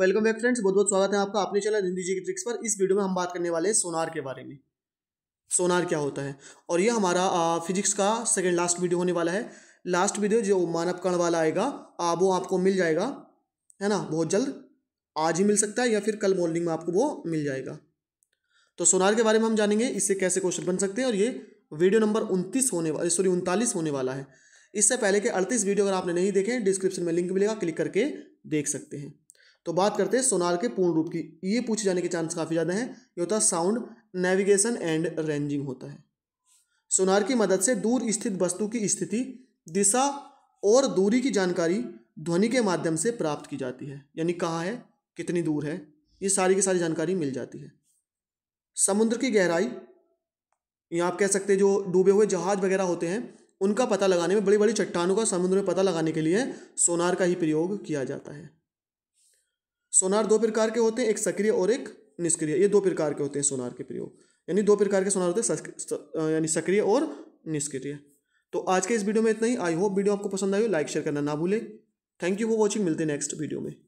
welcome back friends बहुत बहुत स्वागत है आपका अपने चैनल हिंदी जी की ट्रिक्स पर इस वीडियो में हम बात करने वाले हैं सोनार के बारे में सोनार क्या होता है और ये हमारा आ, फिजिक्स का सेकेंड लास्ट वीडियो होने वाला है लास्ट वीडियो जो मानव कण वाला आएगा आ, वो आपको मिल जाएगा है ना बहुत जल्द आज ही मिल सकता है या फिर कल मॉर्निंग में आपको वो मिल जाएगा तो सोनार के बारे में हम जानेंगे इससे कैसे क्वेश्चन बन सकते हैं और ये वीडियो नंबर उनतीस होने वाला सॉरी उनतालीस होने वाला है इससे पहले के अड़तीस वीडियो अगर आपने नहीं देखे डिस्क्रिप्शन में लिंक मिलेगा क्लिक करके देख सकते हैं तो बात करते हैं सोनार के पूर्ण रूप की ये पूछे जाने के चांस काफ़ी ज़्यादा हैं ये होता है साउंड नेविगेशन एंड रेंजिंग होता है सोनार की मदद से दूर स्थित वस्तु की स्थिति दिशा और दूरी की जानकारी ध्वनि के माध्यम से प्राप्त की जाती है यानी कहाँ है कितनी दूर है ये सारी की सारी जानकारी मिल जाती है समुद्र की गहराई या आप कह सकते हैं जो डूबे हुए जहाज वगैरह होते हैं उनका पता लगाने में बड़ी बड़ी चट्टानों का समुद्र में पता लगाने के लिए सोनार का ही प्रयोग किया जाता है सोनार दो प्रकार के होते हैं एक सक्रिय और एक निष्क्रिय ये दो प्रकार के होते हैं सोनार के प्रयोग यानी दो प्रकार के सोनार होते हैं यानी सक्रिय और निष्क्रिय तो आज के इस वीडियो में इतना ही आई होप वीडियो आपको पसंद आई हो लाइक शेयर करना ना भूलें थैंक यू फॉर वॉचिंग मिलते हैं नेक्स्ट वीडियो में